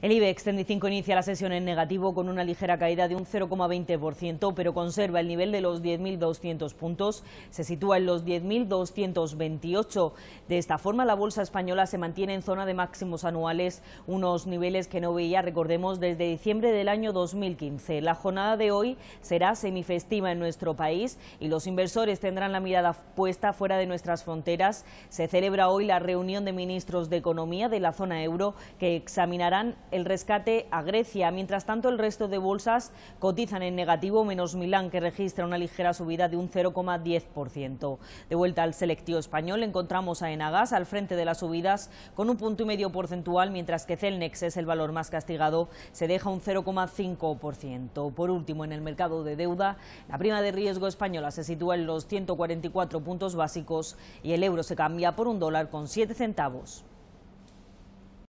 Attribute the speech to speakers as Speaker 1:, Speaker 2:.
Speaker 1: El IBEX 35 inicia la sesión en negativo con una ligera caída de un 0,20%, pero conserva el nivel de los 10.200 puntos. Se sitúa en los 10.228. De esta forma, la bolsa española se mantiene en zona de máximos anuales, unos niveles que no veía, recordemos, desde diciembre del año 2015. La jornada de hoy será semifestiva en nuestro país y los inversores tendrán la mirada puesta fuera de nuestras fronteras. Se celebra hoy la reunión de ministros de Economía de la zona euro que examinarán el rescate a Grecia. Mientras tanto, el resto de bolsas cotizan en negativo, menos Milán, que registra una ligera subida de un 0,10%. De vuelta al selectivo español, encontramos a Enagas al frente de las subidas con un punto y medio porcentual, mientras que Celnex es el valor más castigado, se deja un 0,5%. Por último, en el mercado de deuda, la prima de riesgo española se sitúa en los 144 puntos básicos y el euro se cambia por un dólar con 7 centavos.